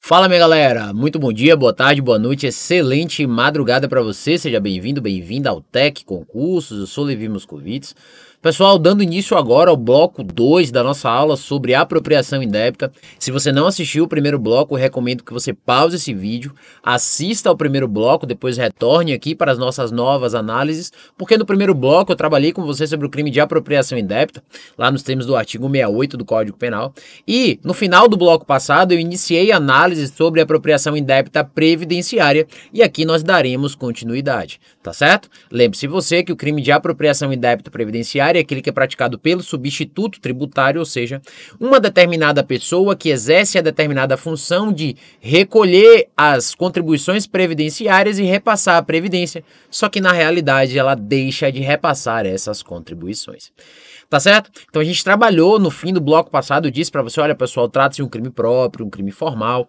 Fala minha galera, muito bom dia, boa tarde, boa noite, excelente madrugada para você. Seja bem-vindo, bem-vinda ao Tec Concursos. Eu sou Levi Moscovitz. Pessoal, dando início agora ao bloco 2 da nossa aula sobre apropriação indébita. Se você não assistiu o primeiro bloco, recomendo que você pause esse vídeo, assista ao primeiro bloco, depois retorne aqui para as nossas novas análises, porque no primeiro bloco eu trabalhei com você sobre o crime de apropriação indébita, lá nos termos do artigo 68 do Código Penal. E no final do bloco passado eu iniciei análise sobre apropriação indébita previdenciária e aqui nós daremos continuidade, tá certo? Lembre-se você que o crime de apropriação indébita previdenciária tributária é aquele que é praticado pelo substituto tributário, ou seja, uma determinada pessoa que exerce a determinada função de recolher as contribuições previdenciárias e repassar a previdência, só que na realidade ela deixa de repassar essas contribuições. Tá certo? Então a gente trabalhou no fim do bloco passado, disse para você, olha pessoal, trata-se de um crime próprio, um crime formal.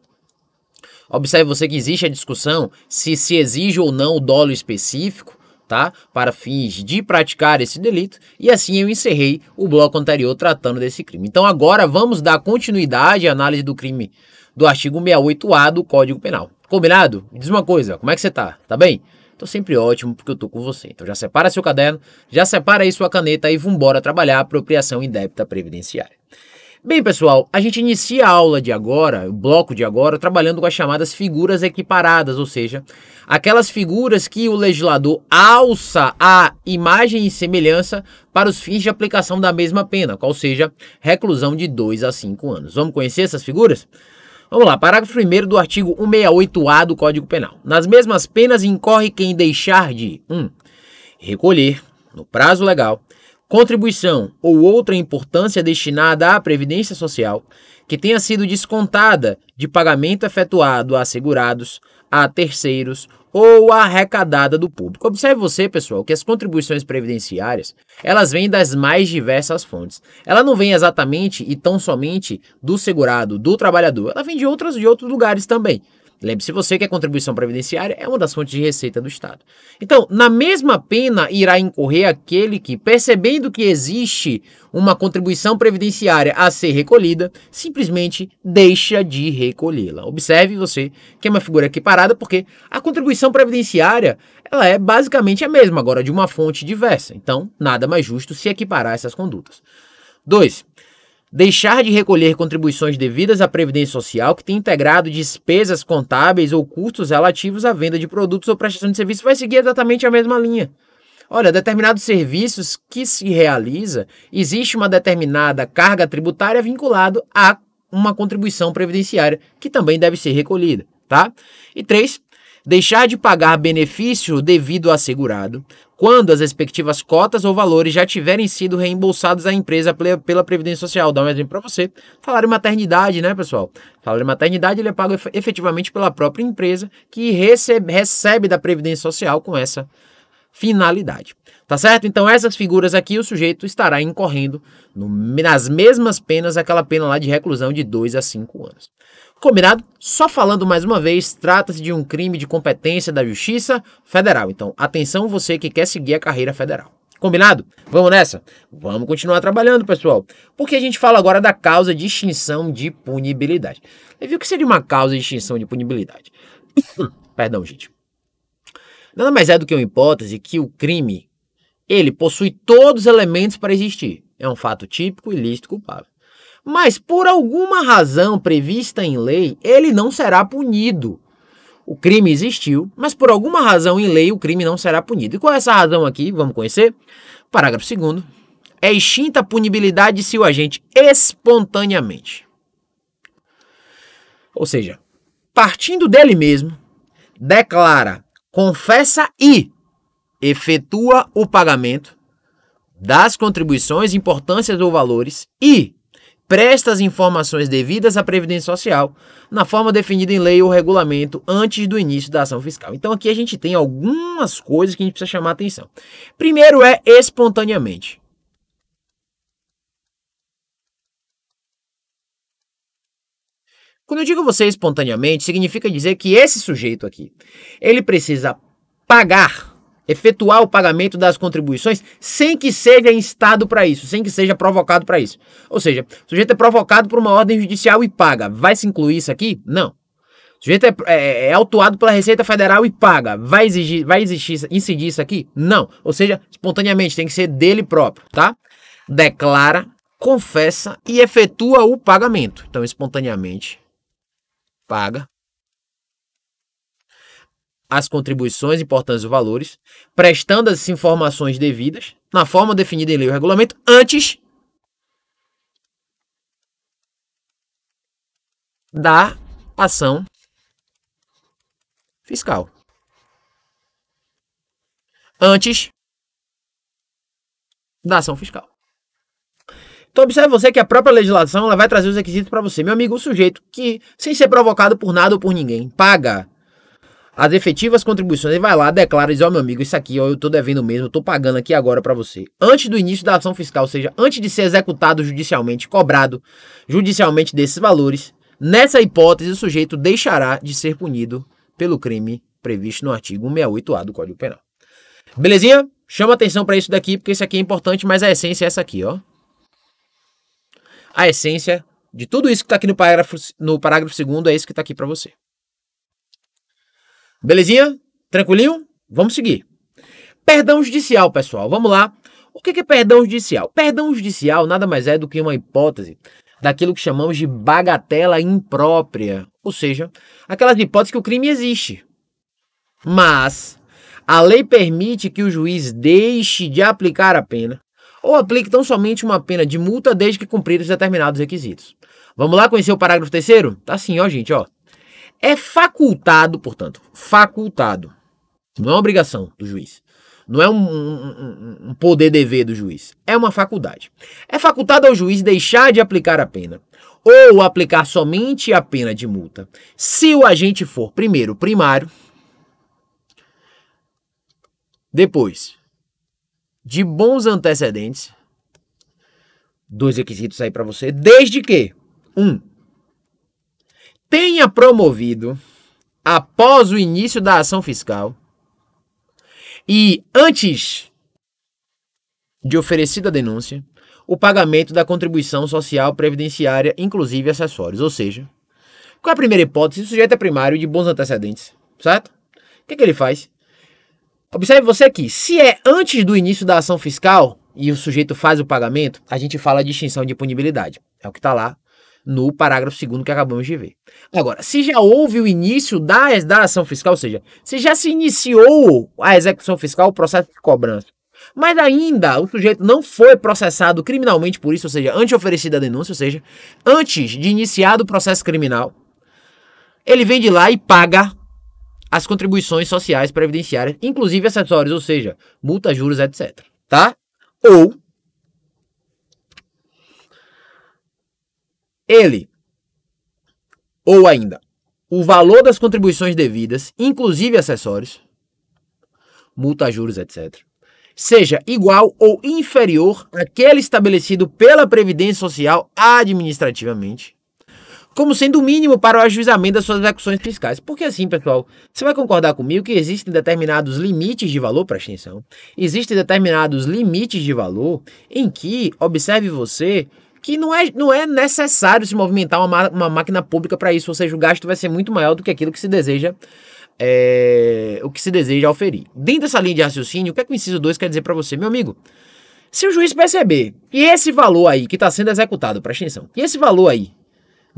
Observe você que existe a discussão se se exige ou não o dolo específico tá? Para fins de praticar esse delito. E assim eu encerrei o bloco anterior tratando desse crime. Então agora vamos dar continuidade à análise do crime do artigo 68A do Código Penal. Combinado? Me diz uma coisa, como é que você tá? Tá bem? Tô sempre ótimo porque eu tô com você. Então já separa seu caderno, já separa aí sua caneta e vambora trabalhar a apropriação indébita previdenciária. Bem, pessoal, a gente inicia a aula de agora, o bloco de agora, trabalhando com as chamadas figuras equiparadas, ou seja, aquelas figuras que o legislador alça a imagem e semelhança para os fins de aplicação da mesma pena, qual seja, reclusão de 2 a 5 anos. Vamos conhecer essas figuras? Vamos lá, parágrafo 1 do artigo 168-A do Código Penal. Nas mesmas penas incorre quem deixar de 1. Um, recolher, no prazo legal, contribuição ou outra importância destinada à previdência social que tenha sido descontada de pagamento efetuado a segurados, a terceiros ou arrecadada do público. Observe você, pessoal, que as contribuições previdenciárias, elas vêm das mais diversas fontes. Ela não vem exatamente e tão somente do segurado, do trabalhador. Ela vem de outros de outros lugares também. Lembre-se você que a contribuição previdenciária é uma das fontes de receita do Estado. Então, na mesma pena irá incorrer aquele que, percebendo que existe uma contribuição previdenciária a ser recolhida, simplesmente deixa de recolhê-la. Observe você que é uma figura equiparada porque a contribuição previdenciária ela é basicamente a mesma, agora de uma fonte diversa. Então, nada mais justo se equiparar essas condutas. 2 deixar de recolher contribuições devidas à Previdência Social que tem integrado despesas contábeis ou custos relativos à venda de produtos ou prestação de serviços vai seguir exatamente a mesma linha. Olha, determinados serviços que se realiza, existe uma determinada carga tributária vinculada a uma contribuição previdenciária que também deve ser recolhida, tá? E três, deixar de pagar benefício devido ao assegurado, quando as respectivas cotas ou valores já tiverem sido reembolsados à empresa pela Previdência Social. Dá um exemplo para você. em maternidade, né, pessoal? em maternidade ele é pago efetivamente pela própria empresa que recebe, recebe da Previdência Social com essa finalidade. Tá certo? Então, essas figuras aqui, o sujeito estará incorrendo no, nas mesmas penas, aquela pena lá de reclusão de 2 a 5 anos. Combinado? Só falando mais uma vez, trata-se de um crime de competência da Justiça Federal. Então, atenção você que quer seguir a carreira federal. Combinado? Vamos nessa? Vamos continuar trabalhando, pessoal. Porque a gente fala agora da causa de extinção de punibilidade. Você viu que seria uma causa de extinção de punibilidade? Perdão, gente. Nada mais é do que uma hipótese que o crime ele possui todos os elementos para existir. É um fato típico, ilícito, culpável. Mas por alguma razão prevista em lei, ele não será punido. O crime existiu, mas por alguma razão em lei o crime não será punido. E qual é essa razão aqui? Vamos conhecer. Parágrafo 2 é extinta a punibilidade se o agente espontaneamente. Ou seja, partindo dele mesmo, declara confessa e efetua o pagamento das contribuições, importâncias ou valores e presta as informações devidas à Previdência Social na forma definida em lei ou regulamento antes do início da ação fiscal. Então aqui a gente tem algumas coisas que a gente precisa chamar atenção. Primeiro é espontaneamente. Quando eu digo você espontaneamente, significa dizer que esse sujeito aqui, ele precisa pagar, efetuar o pagamento das contribuições sem que seja instado para isso, sem que seja provocado para isso. Ou seja, o sujeito é provocado por uma ordem judicial e paga. Vai se incluir isso aqui? Não. O sujeito é, é, é, autuado pela Receita Federal e paga. Vai exigir, vai exigir, incidir isso aqui? Não. Ou seja, espontaneamente, tem que ser dele próprio, tá? Declara, confessa e efetua o pagamento. Então, espontaneamente, paga as contribuições importantes e valores, prestando as informações devidas, na forma definida em lei ou regulamento, antes da ação fiscal. Antes da ação fiscal. Então observe você que a própria legislação ela vai trazer os requisitos para você. Meu amigo, o sujeito que, sem ser provocado por nada ou por ninguém, paga as efetivas contribuições e vai lá, declara, diz, ó oh, meu amigo, isso aqui, ó, eu tô devendo mesmo, eu tô pagando aqui agora para você. Antes do início da ação fiscal, ou seja, antes de ser executado judicialmente, cobrado judicialmente desses valores, nessa hipótese o sujeito deixará de ser punido pelo crime previsto no artigo 168A do Código Penal. Belezinha? Chama atenção para isso daqui, porque isso aqui é importante, mas a essência é essa aqui, ó a essência de tudo isso que está aqui no parágrafo, no parágrafo segundo, é isso que está aqui para você. Belezinha? Tranquilinho? Vamos seguir. Perdão judicial, pessoal. Vamos lá. O que é perdão judicial? Perdão judicial nada mais é do que uma hipótese daquilo que chamamos de bagatela imprópria, ou seja, aquelas hipóteses que o crime existe. Mas a lei permite que o juiz deixe de aplicar a pena ou aplique tão somente uma pena de multa desde que cumpridos determinados requisitos. Vamos lá conhecer o parágrafo terceiro? Tá assim, ó, gente, ó. É facultado, portanto, facultado. Não é uma obrigação do juiz. Não é um, um, um poder-dever do juiz. É uma faculdade. É facultado ao juiz deixar de aplicar a pena ou aplicar somente a pena de multa se o agente for, primeiro, primário, depois, de bons antecedentes, dois requisitos aí para você, desde que, um, tenha promovido após o início da ação fiscal e antes de oferecida a denúncia, o pagamento da contribuição social previdenciária, inclusive acessórios. Ou seja, qual é a primeira hipótese? O sujeito é primário de bons antecedentes, certo? O que, é que ele faz? Observe você que, se é antes do início da ação fiscal e o sujeito faz o pagamento, a gente fala de extinção de punibilidade. É o que está lá no parágrafo segundo que acabamos de ver. Agora, se já houve o início da, da ação fiscal, ou seja, se já se iniciou a execução fiscal, o processo de cobrança, mas ainda o sujeito não foi processado criminalmente por isso, ou seja, antes de oferecida a denúncia, ou seja, antes de iniciado o processo criminal, ele vem de lá e paga as contribuições sociais previdenciárias, inclusive acessórios, ou seja, multa, juros, etc. Tá? Ou ele, ou ainda, o valor das contribuições devidas, inclusive acessórios, multa, juros, etc., seja igual ou inferior àquele estabelecido pela Previdência Social administrativamente como sendo o mínimo para o ajuizamento das suas execuções fiscais. Porque assim, pessoal, você vai concordar comigo que existem determinados limites de valor, presta atenção, existem determinados limites de valor em que, observe você, que não é, não é necessário se movimentar uma, uma máquina pública para isso, ou seja, o gasto vai ser muito maior do que aquilo que se deseja é, o que se deseja oferir. Dentro dessa linha de raciocínio, o que é que o inciso 2 quer dizer para você, meu amigo? Se o juiz perceber que esse valor aí que está sendo executado, presta atenção, e esse valor aí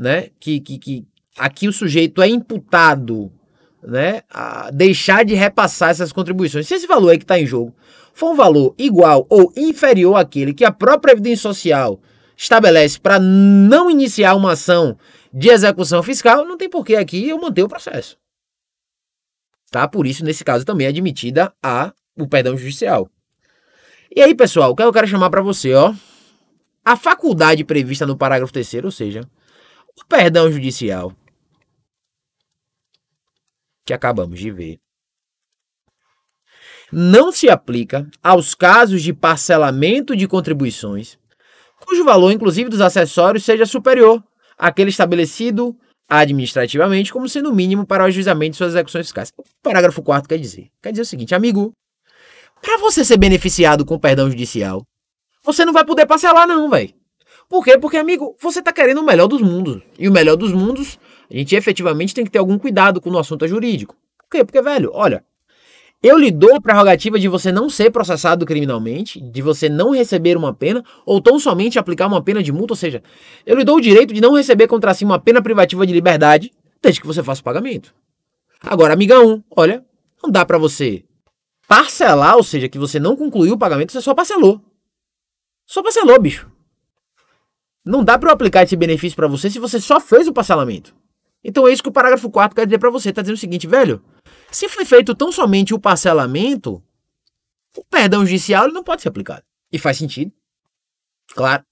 né? Que, que, que aqui o sujeito é imputado né, a deixar de repassar essas contribuições. Se esse valor aí que está em jogo for um valor igual ou inferior àquele que a própria Previdência Social estabelece para não iniciar uma ação de execução fiscal, não tem porquê aqui eu manter o processo. Tá? Por isso, nesse caso, também é admitida a o perdão judicial. E aí, pessoal, o que eu quero chamar para você, ó? A faculdade prevista no parágrafo terceiro, ou seja, o perdão judicial que acabamos de ver não se aplica aos casos de parcelamento de contribuições, cujo valor, inclusive dos acessórios, seja superior àquele estabelecido administrativamente como sendo o mínimo para o ajuizamento de suas execuções fiscais. O parágrafo 4 quer dizer? Quer dizer o seguinte, amigo, para você ser beneficiado com perdão judicial, você não vai poder parcelar não, velho. Por quê? Porque, amigo, você está querendo o melhor dos mundos. E o melhor dos mundos, a gente efetivamente tem que ter algum cuidado com o assunto é jurídico. Por quê? Porque, velho, olha, eu lhe dou a prerrogativa de você não ser processado criminalmente, de você não receber uma pena, ou tão somente aplicar uma pena de multa, ou seja, eu lhe dou o direito de não receber contra si uma pena privativa de liberdade, desde que você faça o pagamento. Agora, amiga 1, olha, não dá para você parcelar, ou seja, que você não concluiu o pagamento, você só parcelou. Só parcelou, bicho. Não dá para eu aplicar esse benefício para você se você só fez o parcelamento. Então é isso que o parágrafo 4 quer dizer para você. Está dizendo o seguinte, velho, se foi feito tão somente o parcelamento, o perdão judicial não pode ser aplicado. E faz sentido. Claro.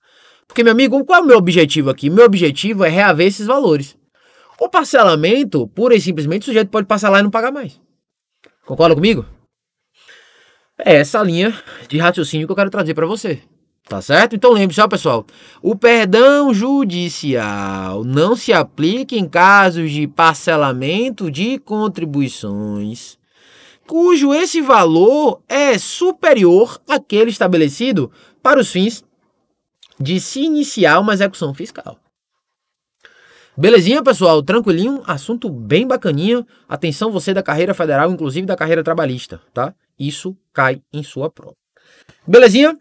Porque, meu amigo, qual é o meu objetivo aqui? Meu objetivo é reaver esses valores. O parcelamento, pura e simplesmente, o sujeito pode parcelar e não pagar mais. Concorda comigo? É essa linha de raciocínio que eu quero trazer para você. Tá certo? Então lembre-se, ó, pessoal, o perdão judicial não se aplica em casos de parcelamento de contribuições cujo esse valor é superior àquele estabelecido para os fins de se iniciar uma execução fiscal. Belezinha, pessoal? Tranquilinho? Assunto bem bacaninho Atenção você da carreira federal, inclusive da carreira trabalhista, tá? Isso cai em sua prova. Belezinha?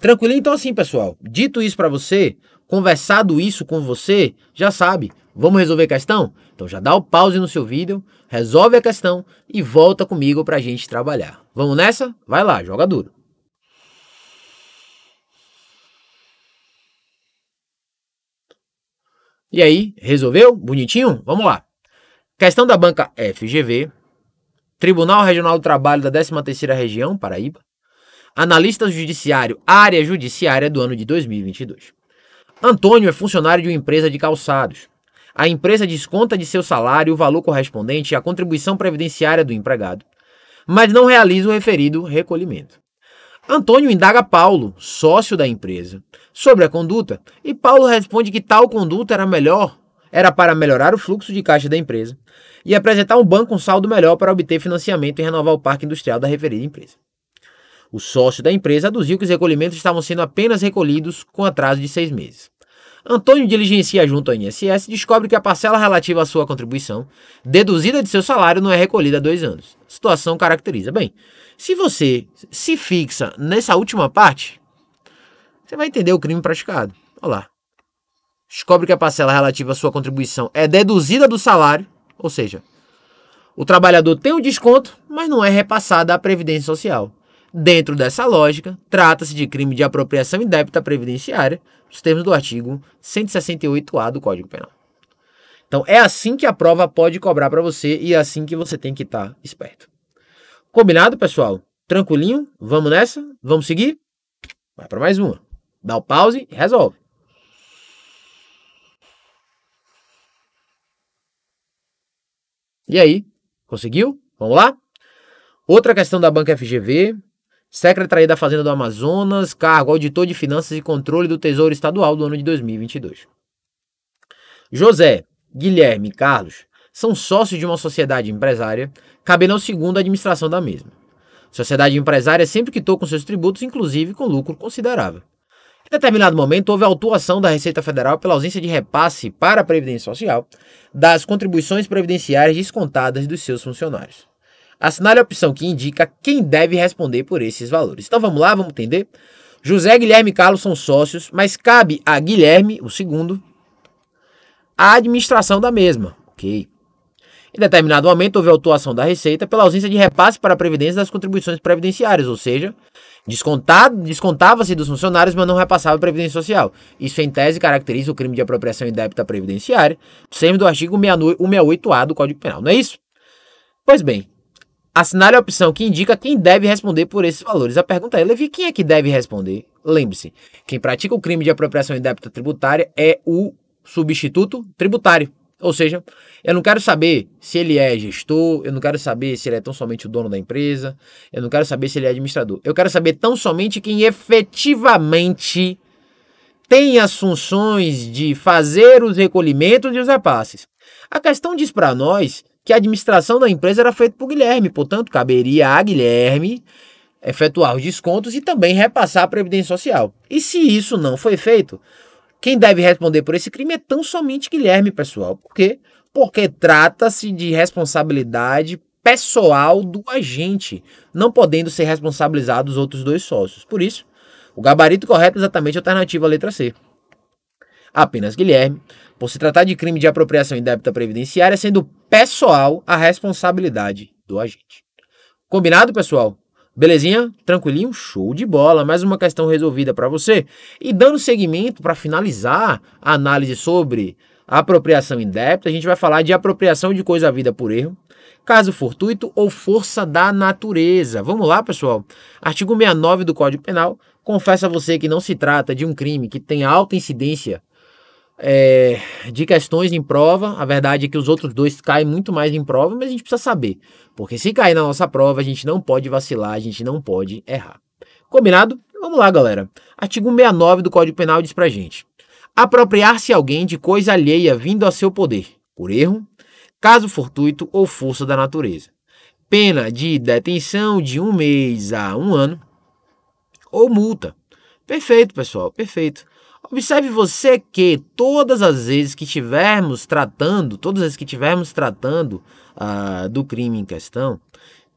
Tranquilo? Então, assim, pessoal, dito isso para você, conversado isso com você, já sabe. Vamos resolver a questão? Então já dá o pause no seu vídeo, resolve a questão e volta comigo para a gente trabalhar. Vamos nessa? Vai lá, joga duro. E aí, resolveu? Bonitinho? Vamos lá. Questão da banca FGV, Tribunal Regional do Trabalho da 13ª Região, Paraíba, analista judiciário, área judiciária do ano de 2022. Antônio é funcionário de uma empresa de calçados. A empresa desconta de seu salário o valor correspondente à contribuição previdenciária do empregado, mas não realiza o referido recolhimento. Antônio indaga Paulo, sócio da empresa, sobre a conduta, e Paulo responde que tal conduta era melhor, era para melhorar o fluxo de caixa da empresa e apresentar um banco um saldo melhor para obter financiamento e renovar o parque industrial da referida empresa. O sócio da empresa aduziu que os recolhimentos estavam sendo apenas recolhidos com atraso de seis meses. Antônio diligencia junto ao INSS e descobre que a parcela relativa à sua contribuição, deduzida de seu salário, não é recolhida há dois anos. A situação caracteriza. Bem, se você se fixa nessa última parte, você vai entender o crime praticado. Olha lá. Descobre que a parcela relativa à sua contribuição é deduzida do salário, ou seja, o trabalhador tem o um desconto, mas não é repassada à Previdência Social. Dentro dessa lógica, trata-se de crime de apropriação indébita previdenciária, nos termos do artigo 168-A do Código Penal. Então, é assim que a prova pode cobrar para você e é assim que você tem que estar tá esperto. Combinado, pessoal? Tranquilinho? Vamos nessa? Vamos seguir? Vai para mais uma. Dá o pause e resolve. E aí? Conseguiu? Vamos lá? Outra questão da banca FGV, secretária da Fazenda do Amazonas, cargo auditor de finanças e controle do Tesouro Estadual do ano de 2022. José, Guilherme e Carlos são sócios de uma sociedade empresária, ao segundo a administração da mesma. Sociedade empresária sempre quitou com seus tributos, inclusive com lucro considerável. Em determinado momento, houve autuação da Receita Federal pela ausência de repasse para a Previdência Social das contribuições previdenciárias descontadas dos seus funcionários. Assinale a opção que indica quem deve responder por esses valores. Então vamos lá, vamos entender? José, Guilherme e Carlos são sócios, mas cabe a Guilherme, o segundo, a administração da mesma. Ok. Em determinado momento, houve autuação da Receita pela ausência de repasse para a Previdência das contribuições previdenciárias, ou seja, descontava-se dos funcionários, mas não repassava a Previdência Social. Isso, em tese, caracteriza o crime de apropriação indébita previdenciária, sempre do artigo 168A do Código Penal, não é isso? Pois bem, Assinale a opção que indica quem deve responder por esses valores. A pergunta é, Levi, quem é que deve responder? Lembre-se, quem pratica o crime de apropriação indébita tributária é o substituto tributário. Ou seja, eu não quero saber se ele é gestor, eu não quero saber se ele é tão somente o dono da empresa, eu não quero saber se ele é administrador. Eu quero saber tão somente quem efetivamente tem as funções de fazer os recolhimentos e os repasses. A questão diz para nós que a administração da empresa era feita por Guilherme, portanto, caberia a Guilherme efetuar os descontos e também repassar a Previdência Social. E se isso não foi feito, quem deve responder por esse crime é tão somente Guilherme, pessoal. Por quê? Porque trata-se de responsabilidade pessoal do agente, não podendo ser responsabilizados os outros dois sócios. Por isso, o gabarito correto é exatamente a alternativa letra C apenas Guilherme, por se tratar de crime de apropriação indébita previdenciária, sendo pessoal a responsabilidade do agente. Combinado, pessoal? Belezinha? Tranquilinho? Show de bola! Mais uma questão resolvida para você. E dando seguimento para finalizar a análise sobre apropriação indébita, a gente vai falar de apropriação de coisa vida por erro, caso fortuito ou força da natureza. Vamos lá, pessoal. Artigo 69 do Código Penal confessa a você que não se trata de um crime que tem alta incidência é, de questões em prova. A verdade é que os outros dois caem muito mais em prova, mas a gente precisa saber. Porque se cair na nossa prova, a gente não pode vacilar, a gente não pode errar. Combinado? Então vamos lá, galera. Artigo 69 do Código Penal diz pra gente: apropriar-se alguém de coisa alheia vindo a seu poder, por erro, caso fortuito ou força da natureza. Pena de detenção de um mês a um ano ou multa. Perfeito, pessoal, perfeito. Observe você que todas as vezes que estivermos tratando, todas as vezes que estivermos tratando uh, do crime em questão,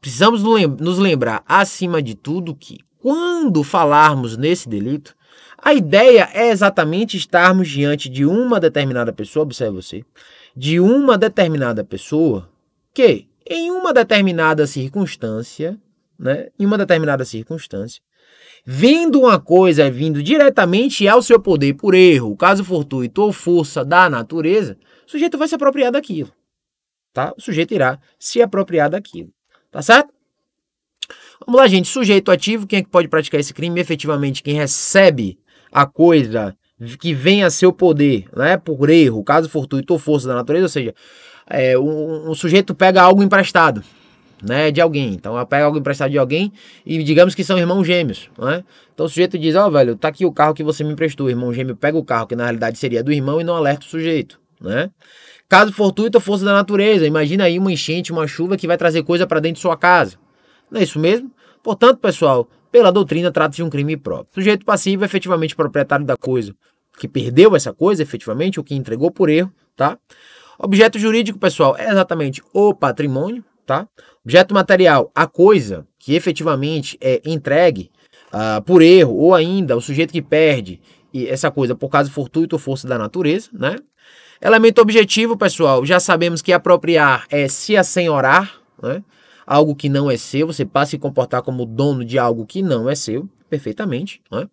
precisamos nos lembrar, acima de tudo, que quando falarmos nesse delito, a ideia é exatamente estarmos diante de uma determinada pessoa, observe você, de uma determinada pessoa que, em uma determinada circunstância, né, em uma determinada circunstância, vendo uma coisa é vindo diretamente ao seu poder por erro, caso fortuito ou força da natureza, o sujeito vai se apropriar daquilo. Tá? O sujeito irá se apropriar daquilo. Tá certo? Vamos lá, gente. Sujeito ativo, quem é que pode praticar esse crime? Efetivamente, quem recebe a coisa que vem a seu poder, né? Por erro, caso fortuito ou força da natureza, ou seja, é, um, um sujeito pega algo emprestado né, de alguém. Então eu pego algo emprestado de alguém e digamos que são irmãos gêmeos, né? Então o sujeito diz: "Ó, oh, velho, tá aqui o carro que você me emprestou, o irmão gêmeo pega o carro que na realidade seria do irmão e não alerta o sujeito, né? Caso fortuito, força da natureza. Imagina aí uma enchente, uma chuva que vai trazer coisa para dentro de sua casa. Não é isso mesmo? Portanto, pessoal, pela doutrina trata-se de um crime próprio. sujeito passivo é efetivamente proprietário da coisa, que perdeu essa coisa efetivamente, o que entregou por erro, tá? Objeto jurídico, pessoal, é exatamente o patrimônio, tá? Objeto material, a coisa que efetivamente é entregue uh, por erro, ou ainda o sujeito que perde essa coisa por causa fortuito ou força da natureza, né? Elemento objetivo, pessoal, já sabemos que apropriar é se assenhorar, né? Algo que não é seu, você passa a se comportar como dono de algo que não é seu, perfeitamente, né?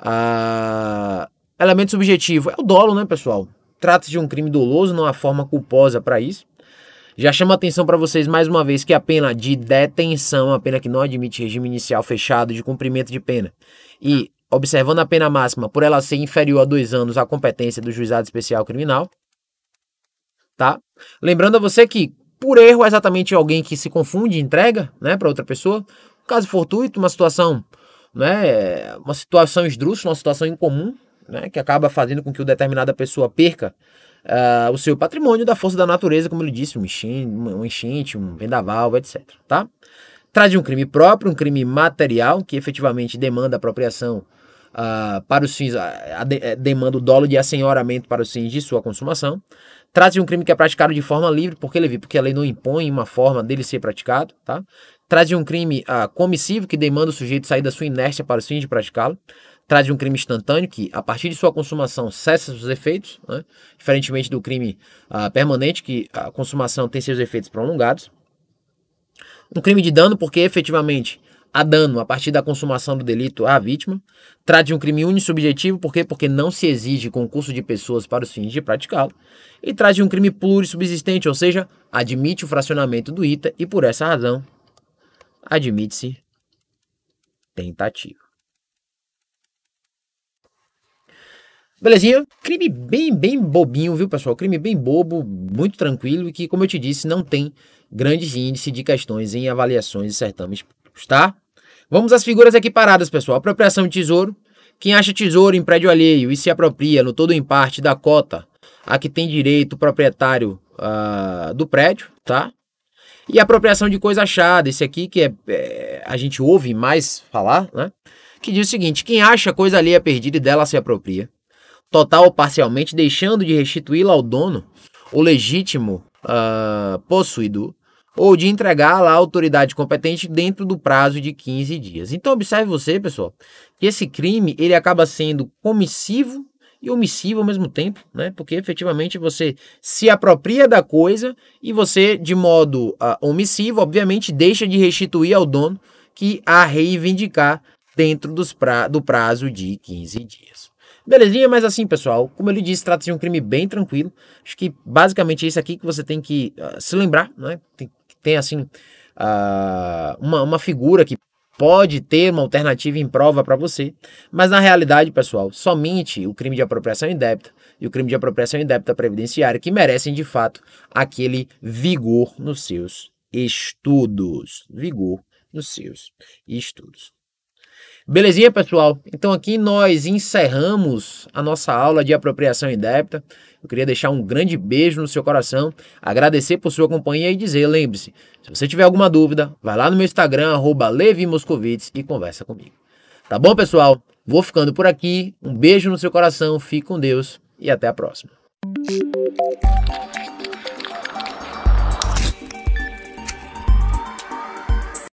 Ah, elemento subjetivo é o dolo, né, pessoal? Trata-se de um crime doloso, não há forma culposa para isso. Já chama atenção para vocês mais uma vez que a pena de detenção, a pena que não admite regime inicial fechado de cumprimento de pena, e observando a pena máxima por ela ser inferior a dois anos à competência do juizado especial criminal, tá? Lembrando a você que por erro é exatamente alguém que se confunde e entrega, né, para outra pessoa. Um caso fortuito, uma situação, né, uma situação esdrúxula, uma situação incomum, né, que acaba fazendo com que o determinada pessoa perca uh, o seu patrimônio da força da natureza, como ele disse, um enchente, um, enchente, um vendaval, etc. Tá? traz de um crime próprio, um crime material, que efetivamente demanda apropriação uh, para os fins, ah, de, eh, demanda o dolo de assenhoramento para os fins de sua consumação. traz de um crime que é praticado de forma livre, porque ele porque a lei não impõe uma forma dele ser praticado, tá? traz de um crime uh, comissivo que demanda o sujeito sair da sua inércia para os fins de praticá-lo trata de um crime instantâneo que, a partir de sua consumação, cessa seus efeitos, né? diferentemente do crime ah, permanente, que a consumação tem seus efeitos prolongados. Um crime de dano, porque efetivamente há dano a partir da consumação do delito à vítima. Trata de um crime unissubjetivo, por quê? Porque não se exige concurso de pessoas para os fins de praticá-lo. E traz de um crime plurissubsistente, ou seja, admite o fracionamento do ITA e, por essa razão, admite-se tentativa. Belezinha? Crime bem, bem bobinho, viu, pessoal? Crime bem bobo, muito tranquilo e que, como eu te disse, não tem grandes índices de questões em avaliações e certames, tá? Vamos às figuras aqui paradas, pessoal. Apropriação de tesouro. Quem acha tesouro em prédio alheio e se apropria no todo em parte da cota a que tem direito o proprietário uh, do prédio, tá? E apropriação de coisa achada, esse aqui que é, é, a gente ouve mais falar, né? Que diz o seguinte: quem acha coisa alheia perdida e dela se apropria total ou parcialmente, deixando de restituí-la ao dono, o legítimo uh, possuidor, ou de entregá-la à autoridade competente dentro do prazo de 15 dias. Então observe você, pessoal, que esse crime ele acaba sendo comissivo e omissivo ao mesmo tempo, né? Porque efetivamente você se apropria da coisa e você, de modo uh, omissivo, obviamente deixa de restituir ao dono que a reivindicar dentro dos pra do prazo de 15 dias. Belezinha, mas assim, pessoal, como ele disse, trata-se de um crime bem tranquilo. Acho que basicamente é isso aqui que você tem que uh, se lembrar, né? Tem, tem assim, uh, uma, uma figura que pode ter uma alternativa em prova para você, mas na realidade, pessoal, somente o crime de apropriação indébita e o crime de apropriação indébita previdenciária que merecem de fato aquele vigor nos seus estudos, vigor nos seus estudos. Belezinha, pessoal? Então aqui nós encerramos a nossa aula de apropriação indébita. Eu queria deixar um grande beijo no seu coração, agradecer por sua companhia e dizer, lembre-se, se você tiver alguma dúvida, vai lá no meu Instagram, arroba e conversa comigo. Tá bom, pessoal? Vou ficando por aqui. Um beijo no seu coração, fique com Deus e até a próxima.